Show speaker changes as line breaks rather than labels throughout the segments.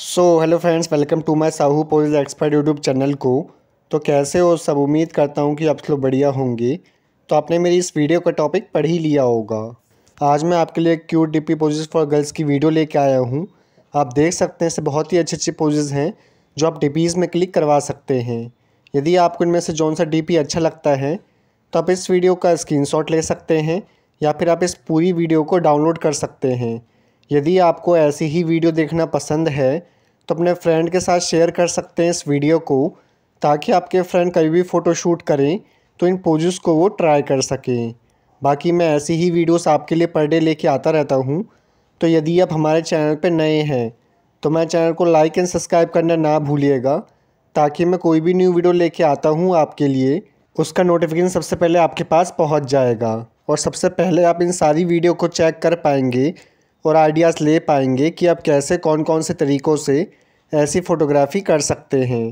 so hello friends welcome to my Sahu pose expert YouTube channel को तो कैसे हो सब उम्मीद करता हूँ कि आप लोग बढ़िया होंगे तो आपने मेरी इस वीडियो का टॉपिक पढ़ ही लिया होगा आज मैं आपके लिए cute DP poses for girls की वीडियो लेके आया हूँ आप देख सकते हैं इसे बहुत ही अच्छे अच्छे पोजेज हैं जो आप डिपीज़ में क्लिक करवा सकते हैं यदि आपको इनमें से जौन सा डी अच्छा लगता है तो आप इस वीडियो का स्क्रीन ले सकते हैं या फिर आप इस पूरी वीडियो को डाउनलोड कर सकते हैं यदि आपको ऐसी ही वीडियो देखना पसंद है तो अपने फ्रेंड के साथ शेयर कर सकते हैं इस वीडियो को ताकि आपके फ्रेंड कभी भी फ़ोटोशूट करें तो इन पोजेस को वो ट्राई कर सकें बाकी मैं ऐसी ही वीडियोस आपके लिए पर डे लेके आता रहता हूँ तो यदि आप हमारे चैनल पर नए हैं तो मैं चैनल को लाइक एंड सब्सक्राइब करना ना भूलिएगा ताकि मैं कोई भी न्यू वीडियो लेके आता हूँ आपके लिए उसका नोटिफिकेशन सबसे पहले आपके पास पहुँच जाएगा और सबसे पहले आप इन सारी वीडियो को चेक कर पाएंगे और आइडियाज़ ले पाएंगे कि आप कैसे कौन कौन से तरीक़ों से ऐसी फ़ोटोग्राफ़ी कर सकते हैं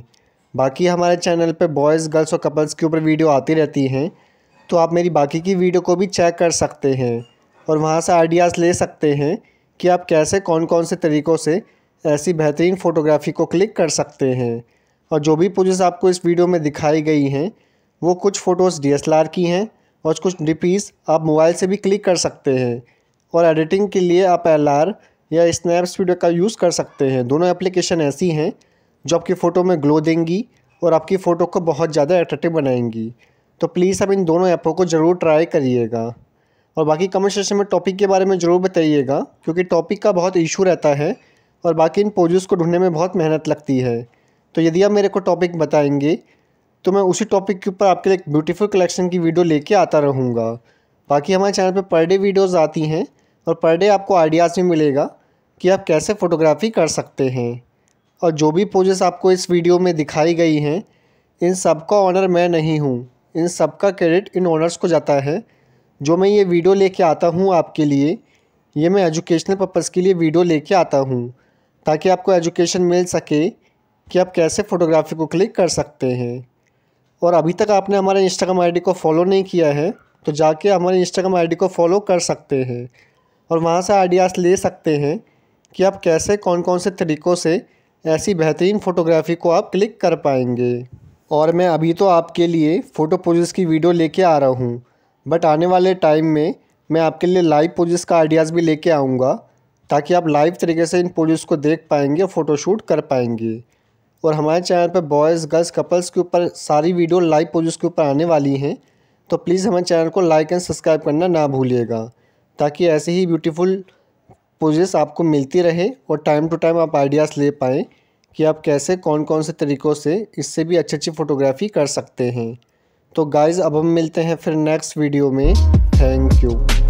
बाकी हमारे चैनल पे बॉयज़ गर्ल्स और कपल्स के ऊपर वीडियो आती रहती हैं तो आप मेरी बाकी की वीडियो को भी चेक कर सकते हैं और वहाँ से आइडियाज़ ले सकते हैं कि आप कैसे कौन कौन से तरीक़ों से ऐसी बेहतरीन फ़ोटोग्राफ़ी को क्लिक कर सकते हैं और जो भी पोजेस आपको इस वीडियो में दिखाई गई हैं वो कुछ फ़ोटोज़ डी की हैं और कुछ डिपीज़ आप मोबाइल से भी क्लिक कर सकते हैं और एडिटिंग के लिए आप एल या स्नैप स्पीडो का यूज़ कर सकते हैं दोनों एप्लीकेशन ऐसी हैं जो आपकी फ़ोटो में ग्लो देंगी और आपकी फ़ोटो को बहुत ज़्यादा एट्रेक्टिव बनाएंगी तो प्लीज़ आप इन दोनों ऐपों को ज़रूर ट्राई करिएगा और बाकी कमेंट सेशन में टॉपिक के बारे में ज़रूर बताइएगा क्योंकि टॉपिक का बहुत इशू रहता है और बाकी इन पोजेस को ढूंढने में बहुत मेहनत लगती है तो यदि आप मेरे को टॉपिक बताएंगे तो मैं उसी टॉपिक के ऊपर आपके लिए एक ब्यूटीफुल कलेक्शन की वीडियो लेके आता रहूँगा बाकी हमारे चैनल पर पर डे वीडियोज़ आती हैं और पर डे आपको आइडियाज़ भी मिलेगा कि आप कैसे फ़ोटोग्राफ़ी कर सकते हैं और जो भी पोजेस आपको इस वीडियो में दिखाई गई हैं इन सब का ऑनर मैं नहीं हूँ इन सब का क्रेडिट इन ऑनर्स को जाता है जो मैं ये वीडियो लेके आता हूँ आपके लिए ये मैं एजुकेशनल पर्पज़ के लिए वीडियो लेके आता हूँ ताकि आपको एजुकेशन मिल सके कि आप कैसे फ़ोटोग्राफी को क्लिक कर सकते हैं और अभी तक आपने हमारे इंस्टाग्राम आईडी को फॉलो नहीं किया है तो जाके हमारे इंस्टाग्राम आईडी को फॉलो कर सकते हैं और वहाँ से आइडियाज़ ले सकते हैं कि आप कैसे कौन कौन से तरीक़ों से ऐसी बेहतरीन फ़ोटोग्राफ़ी को आप क्लिक कर पाएंगे और मैं अभी तो आपके लिए फ़ोटो पोजेस की वीडियो लेके आ रहा हूँ बट आने वाले टाइम में मैं आपके लिए लाइव पोजेस का आइडियाज़ भी लेके आऊँगा ताकि आप लाइव तरीके से इन पोजेस को देख पाएंगे फ़ोटोशूट कर पाएंगे और हमारे चैनल पर बॉयज़ गर्ल्स कपल्स के ऊपर सारी वीडियो लाइव पोजेस के ऊपर आने वाली हैं तो प्लीज़ हमारे चैनल को लाइक एंड सब्सक्राइब करना ना भूलिएगा ताकि ऐसे ही ब्यूटीफुल पोजेस आपको मिलती रहे और टाइम टू टाइम आप आइडियाज़ ले पाएँ कि आप कैसे कौन कौन से तरीक़ों से इससे भी अच्छी अच्छी फ़ोटोग्राफ़ी कर सकते हैं तो गाइज़ अब हम मिलते हैं फिर नेक्स्ट वीडियो में थैंक यू